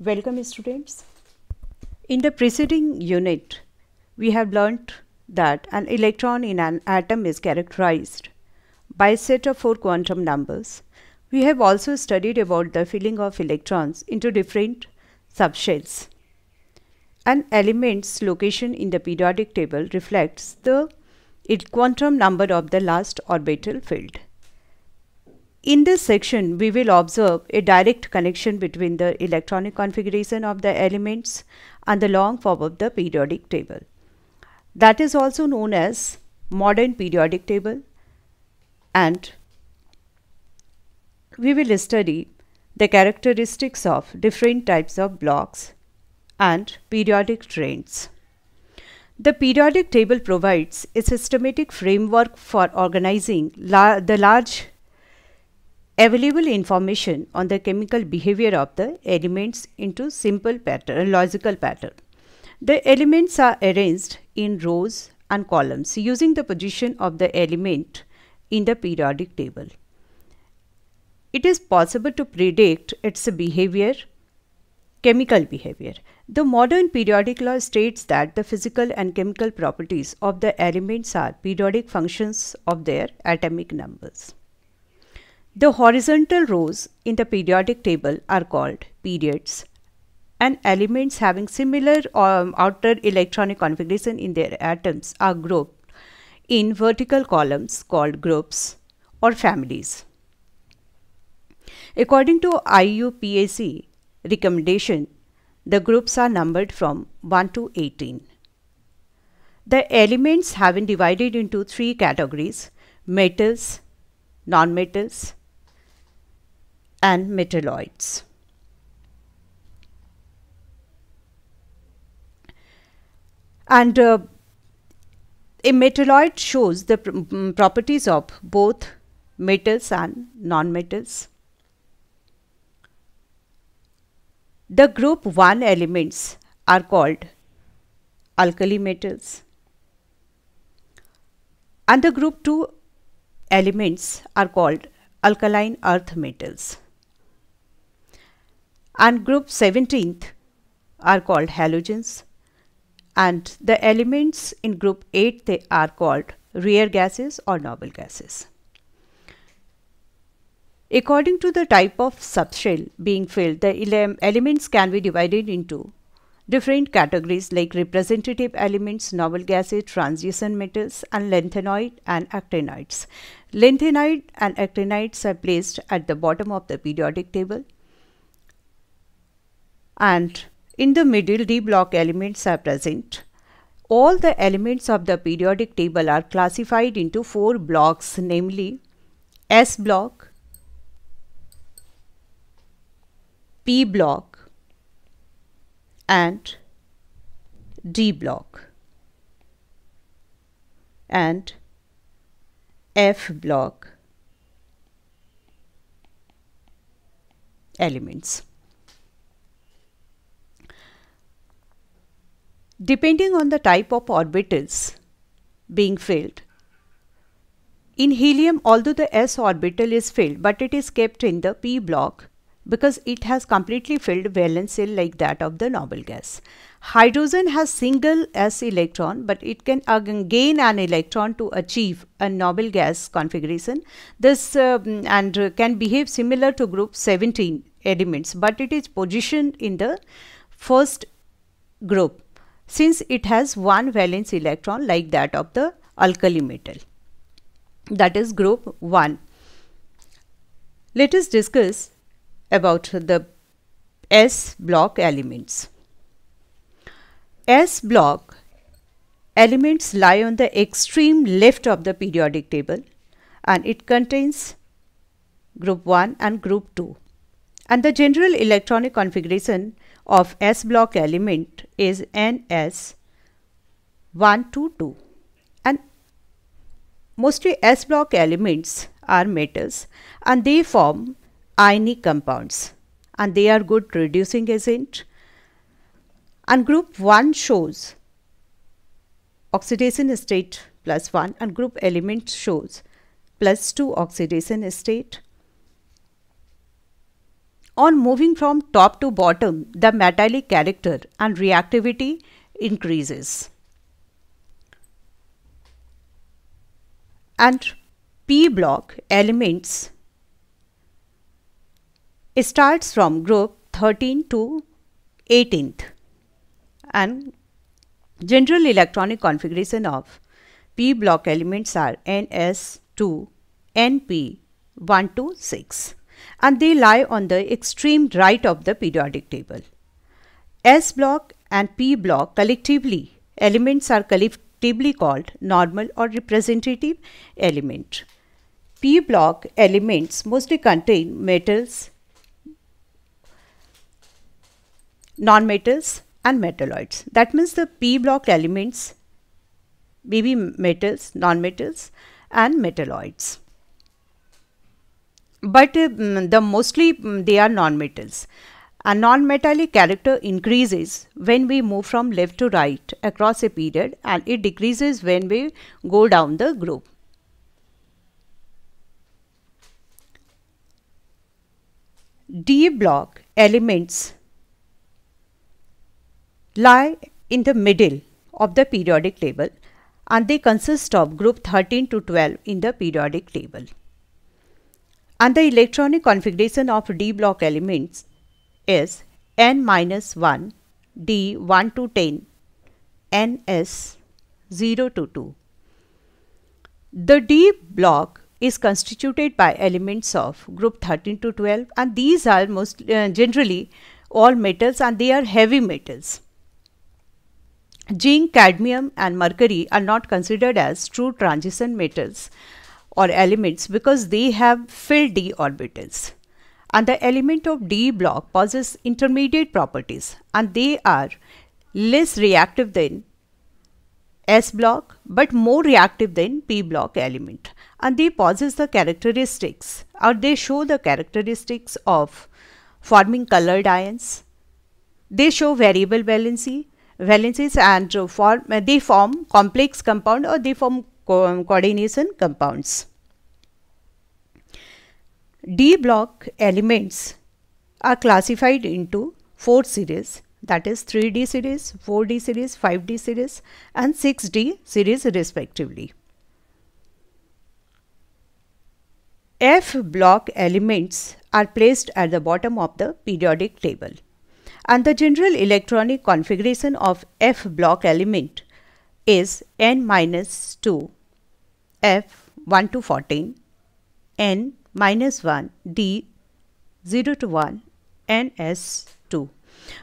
Welcome students. In the preceding unit, we have learnt that an electron in an atom is characterized by a set of four quantum numbers. We have also studied about the filling of electrons into different subshells. An element's location in the periodic table reflects the quantum number of the last orbital filled. In this section, we will observe a direct connection between the electronic configuration of the elements and the long form of the periodic table. That is also known as modern periodic table and we will study the characteristics of different types of blocks and periodic trends. The periodic table provides a systematic framework for organizing la the large available information on the chemical behavior of the elements into simple pattern, logical pattern. The elements are arranged in rows and columns using the position of the element in the periodic table. It is possible to predict its behavior, chemical behavior. The modern periodic law states that the physical and chemical properties of the elements are periodic functions of their atomic numbers. The horizontal rows in the periodic table are called periods and elements having similar um, outer electronic configuration in their atoms are grouped in vertical columns called groups or families. According to IUPAC recommendation, the groups are numbered from 1 to 18. The elements have been divided into three categories, metals, non-metals, and metalloids. And uh, a metalloid shows the pr mm, properties of both metals and nonmetals. The group 1 elements are called alkali metals and the group 2 elements are called alkaline earth metals and group 17th are called halogens and the elements in group 8 they are called rare gases or noble gases. According to the type of subshell being filled, the ele elements can be divided into different categories like representative elements, noble gases, transition metals, and lanthanoid and actinides. Lanthanoid and actinides are placed at the bottom of the periodic table and in the middle D block elements are present. All the elements of the periodic table are classified into four blocks namely S block, P block and D block and F block elements. Depending on the type of orbitals being filled, in helium, although the s orbital is filled, but it is kept in the p block because it has completely filled valence shell like that of the noble gas. Hydrogen has single s electron, but it can again gain an electron to achieve a noble gas configuration. This um, and uh, can behave similar to group 17 elements, but it is positioned in the first group since it has one valence electron like that of the alkali metal. That is group 1. Let us discuss about the S block elements. S block elements lie on the extreme left of the periodic table and it contains group 1 and group 2 and the general electronic configuration of S block element is NS122 and mostly S block elements are metals and they form ionic compounds and they are good reducing agent and group 1 shows oxidation state plus 1 and group element shows plus 2 oxidation state on moving from top to bottom, the metallic character and reactivity increases. And P block elements starts from group 13 to 18th and general electronic configuration of P block elements are NS2, NP1 to 6 and they lie on the extreme right of the periodic table. S block and P block collectively elements are collectively called normal or representative element. P block elements mostly contain metals, nonmetals and metalloids. That means the P block elements may be metals, nonmetals and metalloids but um, the mostly um, they are nonmetals. A non-metallic character increases when we move from left to right across a period and it decreases when we go down the group. D block elements lie in the middle of the periodic table and they consist of group 13 to 12 in the periodic table and the electronic configuration of d block elements is n minus 1 d 1 to 10 ns 0 to 2 the d block is constituted by elements of group 13 to 12 and these are most uh, generally all metals and they are heavy metals zinc cadmium and mercury are not considered as true transition metals or elements because they have filled d orbitals. And the element of d block possess intermediate properties and they are less reactive than S block but more reactive than P block element and they possess the characteristics or they show the characteristics of forming colored ions. They show variable valency valencies and form, they form complex compound or they form co coordination compounds. D block elements are classified into four series that is 3D series, 4D series, 5D series and 6D series respectively. F block elements are placed at the bottom of the periodic table and the general electronic configuration of F block element is n minus 2 f 1 to 14, n minus 1, d 0 to 1, and s 2.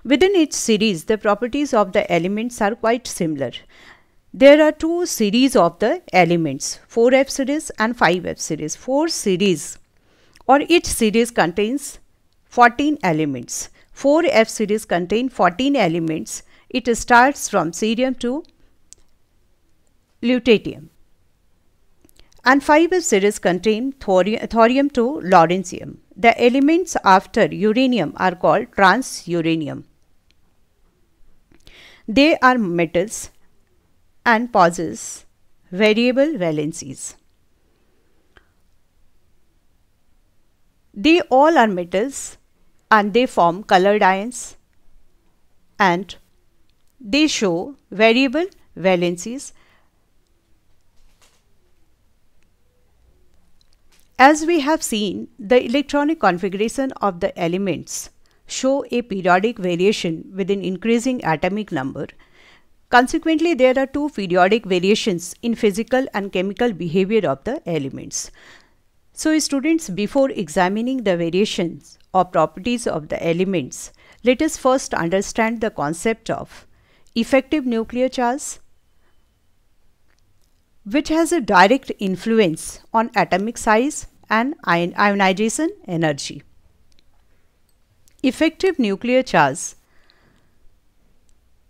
Within each series, the properties of the elements are quite similar. There are two series of the elements, 4F series and 5F series. Four series or each series contains 14 elements. 4F series contain 14 elements. It starts from cerium to lutetium and 5s series contain thorium, thorium to lawrencium. The elements after uranium are called transuranium. They are metals and possess variable valencies. They all are metals and they form colored ions and they show variable valencies As we have seen, the electronic configuration of the elements show a periodic variation with an increasing atomic number. Consequently, there are two periodic variations in physical and chemical behavior of the elements. So students, before examining the variations or properties of the elements, let us first understand the concept of effective nuclear charge, which has a direct influence on atomic size and ionization energy. Effective nuclear charge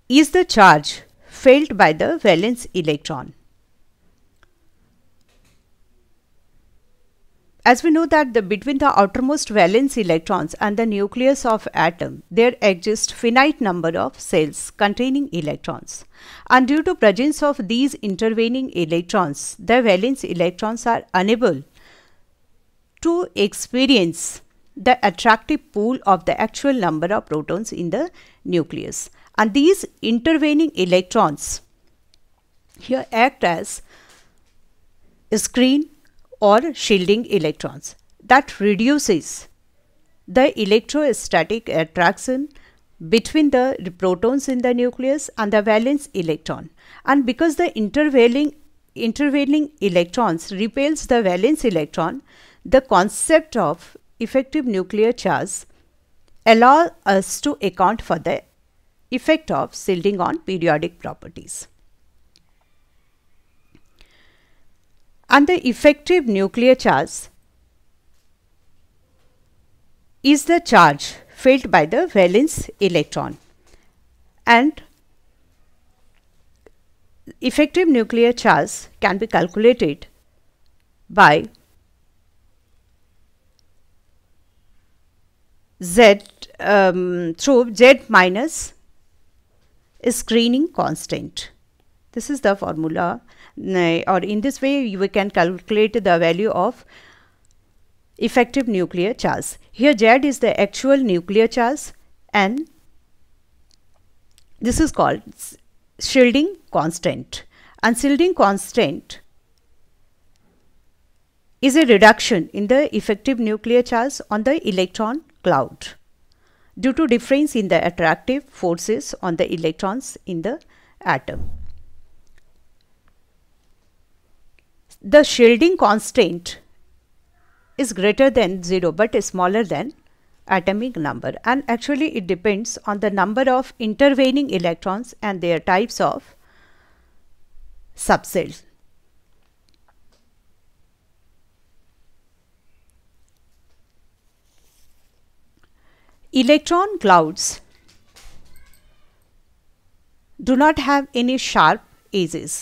is the charge felt by the valence electron. As we know that the, between the outermost valence electrons and the nucleus of atom, there exist finite number of cells containing electrons. And due to presence of these intervening electrons, the valence electrons are unable to experience the attractive pool of the actual number of protons in the nucleus. And these intervening electrons here act as screen or shielding electrons that reduces the electrostatic attraction between the protons in the nucleus and the valence electron and because the intervening intervening electrons repels the valence electron the concept of effective nuclear charge allow us to account for the effect of shielding on periodic properties and the effective nuclear charge is the charge felt by the valence electron and effective nuclear charge can be calculated by z um, through z minus screening constant. This is the formula or in this way we can calculate the value of effective nuclear charge. Here Z is the actual nuclear charge and this is called shielding constant. And shielding constant is a reduction in the effective nuclear charge on the electron cloud due to difference in the attractive forces on the electrons in the atom. the shielding constraint is greater than 0 but is smaller than atomic number and actually it depends on the number of intervening electrons and their types of subcells. Electron clouds do not have any sharp edges.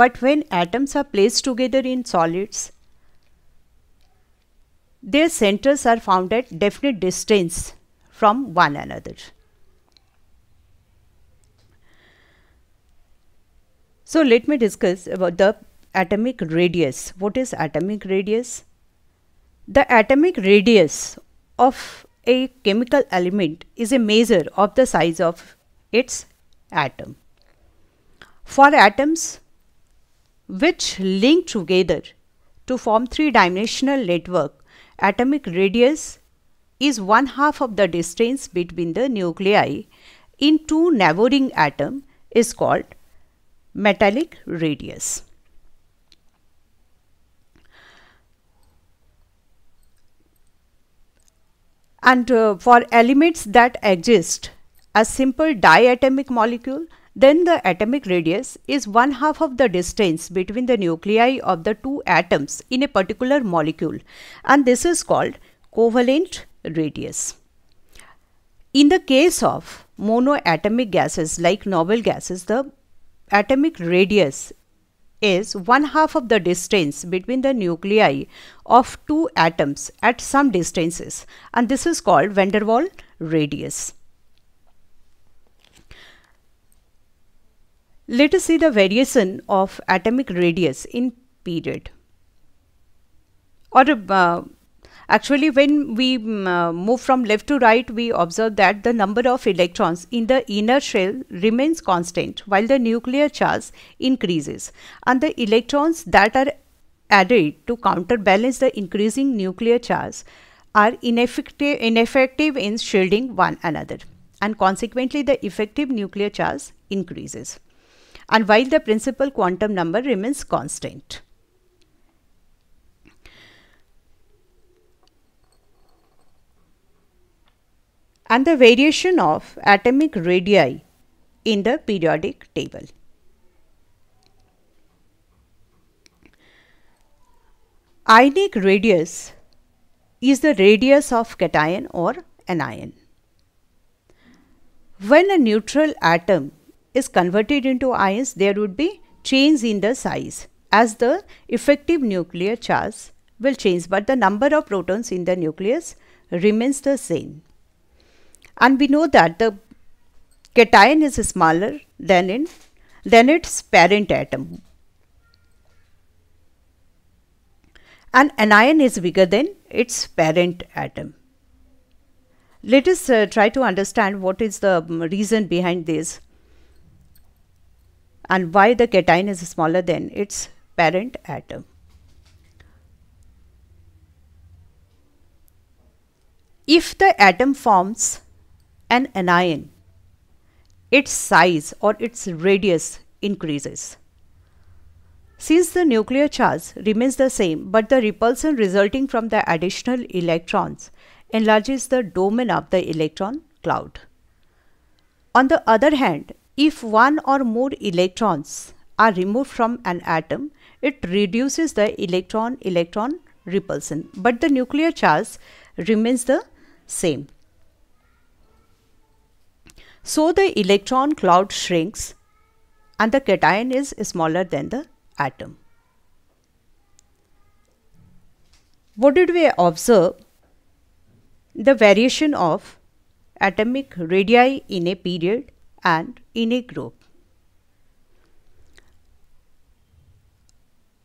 But when atoms are placed together in solids, their centers are found at definite distance from one another. So let me discuss about the atomic radius. What is atomic radius? The atomic radius of a chemical element is a measure of the size of its atom. For atoms, which link together to form three-dimensional network. Atomic radius is one half of the distance between the nuclei in two neighboring atom is called metallic radius. And uh, for elements that exist, a simple diatomic molecule then the atomic radius is one half of the distance between the nuclei of the two atoms in a particular molecule and this is called covalent radius. In the case of monoatomic gases like noble gases, the atomic radius is one half of the distance between the nuclei of two atoms at some distances and this is called van der Waal radius. Let us see the variation of atomic radius in period. Or uh, actually when we mm, uh, move from left to right, we observe that the number of electrons in the inner shell remains constant while the nuclear charge increases and the electrons that are added to counterbalance the increasing nuclear charge are ineffective, ineffective in shielding one another and consequently the effective nuclear charge increases and while the principal quantum number remains constant. And the variation of atomic radii in the periodic table. Ionic radius is the radius of cation or anion. When a neutral atom is converted into ions, there would be change in the size as the effective nuclear charge will change but the number of protons in the nucleus remains the same. And we know that the cation is smaller than, in, than its parent atom. And anion is bigger than its parent atom. Let us uh, try to understand what is the um, reason behind this and why the cation is smaller than its parent atom. If the atom forms an anion, its size or its radius increases. Since the nuclear charge remains the same, but the repulsion resulting from the additional electrons enlarges the domain of the electron cloud. On the other hand, if one or more electrons are removed from an atom, it reduces the electron-electron repulsion, but the nuclear charge remains the same. So the electron cloud shrinks and the cation is smaller than the atom. What did we observe? The variation of atomic radii in a period and in a group.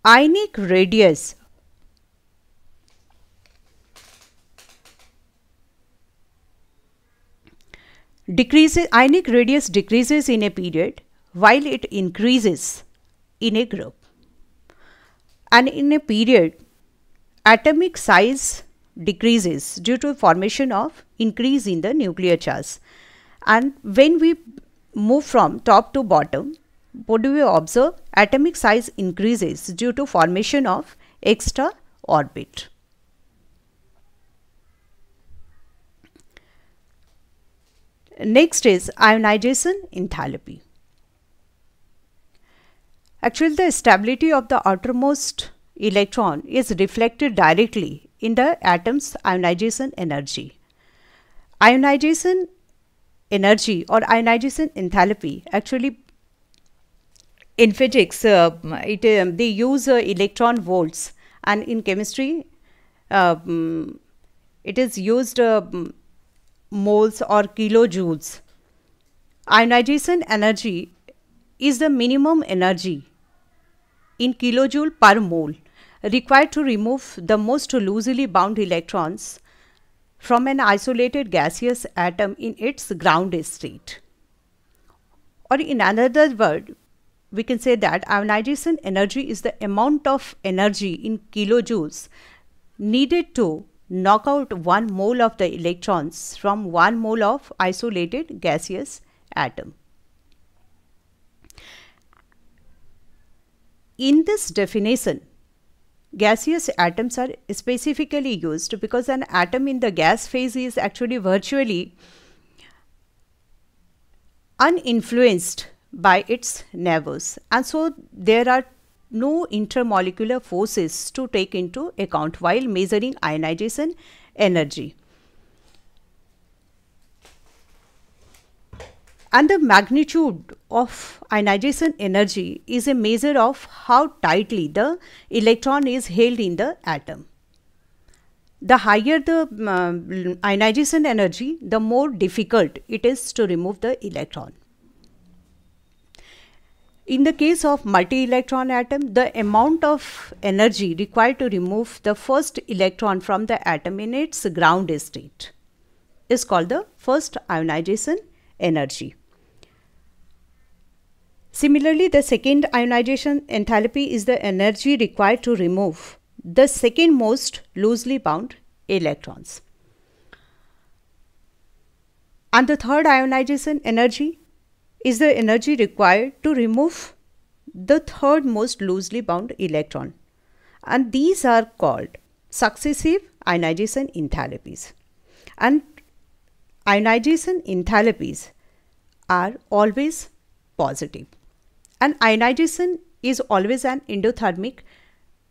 Ionic radius decreases ionic radius decreases in a period while it increases in a group and in a period atomic size decreases due to formation of increase in the nuclear charge and when we move from top to bottom, what do we observe? Atomic size increases due to formation of extra orbit. Next is ionization enthalpy. Actually, the stability of the outermost electron is reflected directly in the atom's ionization energy. Ionization energy or ionization enthalpy. Actually, in physics, uh, it, um, they use uh, electron volts, and in chemistry, um, it is used uh, mm, moles or kilojoules. Ionization energy is the minimum energy in kilojoule per mole required to remove the most loosely bound electrons from an isolated gaseous atom in its ground state. Or in another word, we can say that ionization energy is the amount of energy in kilojoules needed to knock out one mole of the electrons from one mole of isolated gaseous atom. In this definition, Gaseous atoms are specifically used because an atom in the gas phase is actually virtually uninfluenced by its neighbors and so there are no intermolecular forces to take into account while measuring ionization energy. And the magnitude of ionization energy is a measure of how tightly the electron is held in the atom. The higher the um, ionization energy, the more difficult it is to remove the electron. In the case of multi-electron atom, the amount of energy required to remove the first electron from the atom in its ground state is called the first ionization energy. Similarly, the second ionization enthalpy is the energy required to remove the second most loosely bound electrons. And the third ionization energy is the energy required to remove the third most loosely bound electron. And these are called successive ionization enthalpies. And ionization enthalpies are always positive and ionization is always an endothermic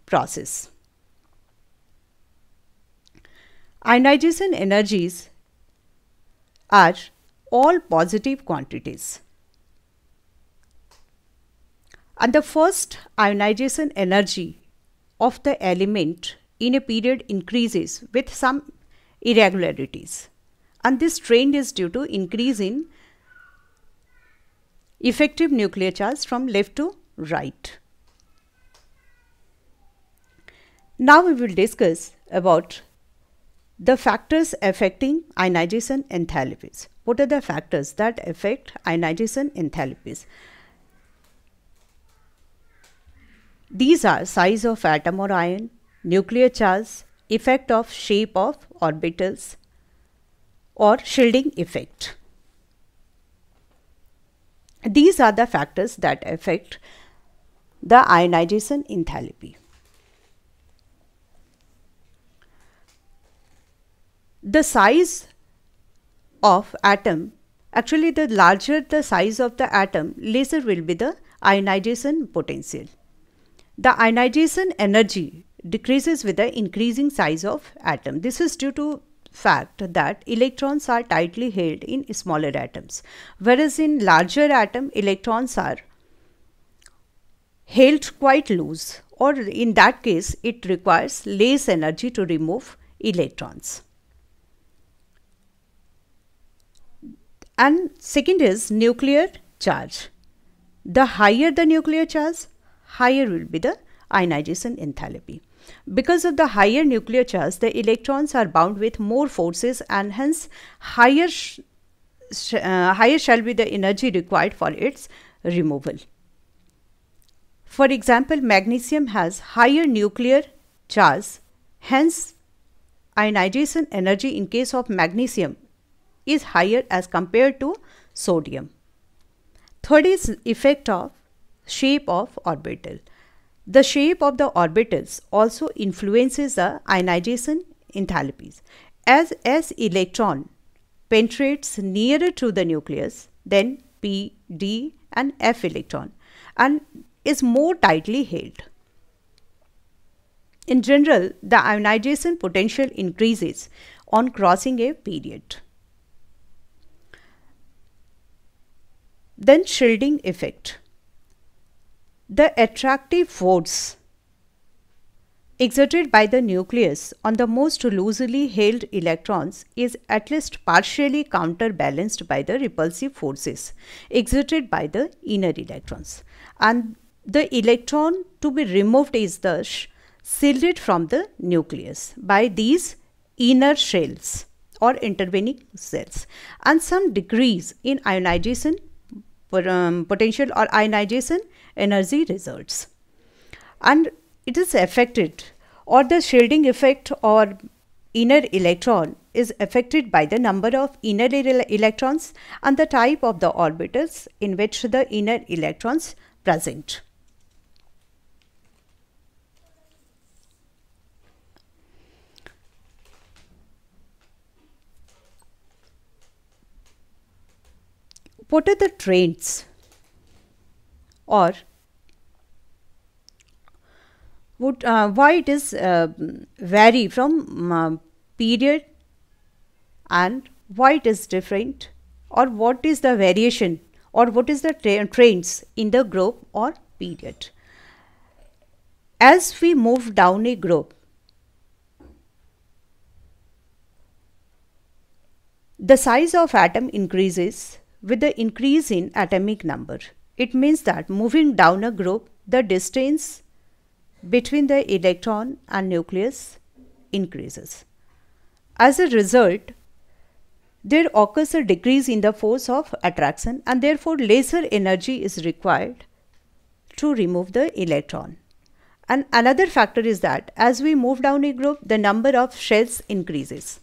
process. Ionization energies are all positive quantities. And the first ionization energy of the element in a period increases with some irregularities. And this trend is due to increase in effective nuclear charge from left to right. Now we will discuss about the factors affecting ionization enthalpies. What are the factors that affect ionization enthalpies? These are size of atom or ion, nuclear charge, effect of shape of orbitals or shielding effect. These are the factors that affect the ionization enthalpy. The size of atom, actually the larger the size of the atom, lesser will be the ionization potential. The ionization energy decreases with the increasing size of atom. This is due to fact that electrons are tightly held in smaller atoms, whereas in larger atom electrons are held quite loose or in that case it requires less energy to remove electrons. And second is nuclear charge. The higher the nuclear charge, higher will be the ionization enthalpy. Because of the higher nuclear charge, the electrons are bound with more forces and hence higher, sh uh, higher shall be the energy required for its removal. For example, magnesium has higher nuclear charge, hence ionization energy in case of magnesium is higher as compared to sodium. Third is effect of shape of orbital. The shape of the orbitals also influences the ionization enthalpies. As S electron penetrates nearer to the nucleus than P, D and F electron and is more tightly held. In general, the ionization potential increases on crossing a period. Then shielding effect. The attractive force exerted by the nucleus on the most loosely held electrons is at least partially counterbalanced by the repulsive forces exerted by the inner electrons. And the electron to be removed is thus shielded from the nucleus by these inner shells or intervening cells and some degrees in ionization um, potential or ionization energy results. And it is affected or the shielding effect or inner electron is affected by the number of inner electrons and the type of the orbitals in which the inner electrons present. what are the trends or what, uh, why it is uh, vary from um, uh, period and why it is different or what is the variation or what is the tra trends in the group or period. As we move down a group, the size of atom increases with the increase in atomic number. It means that moving down a group, the distance between the electron and nucleus increases. As a result, there occurs a decrease in the force of attraction and therefore lesser energy is required to remove the electron. And another factor is that as we move down a group, the number of shells increases.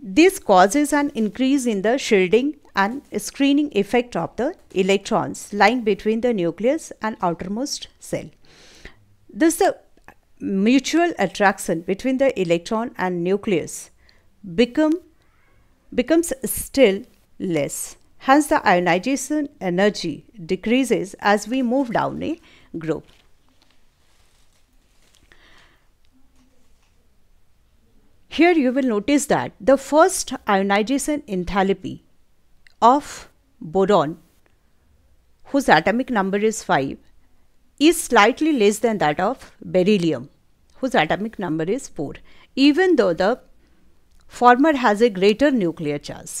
This causes an increase in the shielding and screening effect of the electrons lying between the nucleus and outermost cell. This the mutual attraction between the electron and nucleus become becomes still less. Hence the ionization energy decreases as we move down a group. Here you will notice that the first ionization enthalpy of boron whose atomic number is 5 is slightly less than that of beryllium whose atomic number is 4 even though the former has a greater nuclear charge.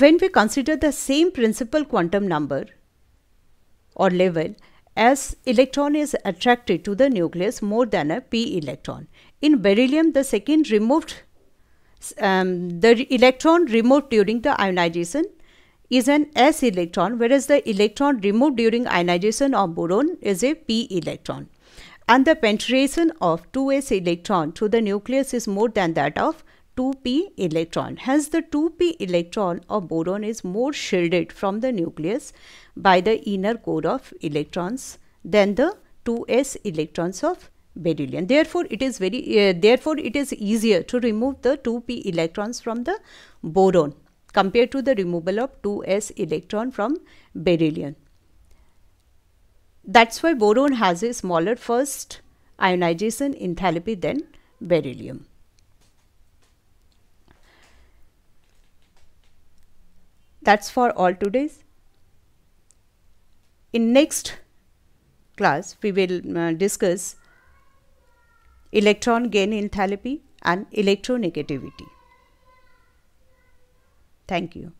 When we consider the same principal quantum number or level as electron is attracted to the nucleus more than a p electron. In beryllium, the second removed, um, the electron removed during the ionization is an s electron, whereas the electron removed during ionization of boron is a p electron. And the penetration of 2s electron to the nucleus is more than that of 2p electron. Hence the 2p electron of boron is more shielded from the nucleus by the inner core of electrons than the 2s electrons of beryllium. Therefore, it is very uh, therefore it is easier to remove the 2p electrons from the boron compared to the removal of 2s electron from beryllium. That's why boron has a smaller first ionization enthalpy than beryllium. That's for all today's. In next class, we will uh, discuss electron gain enthalpy and electronegativity. Thank you.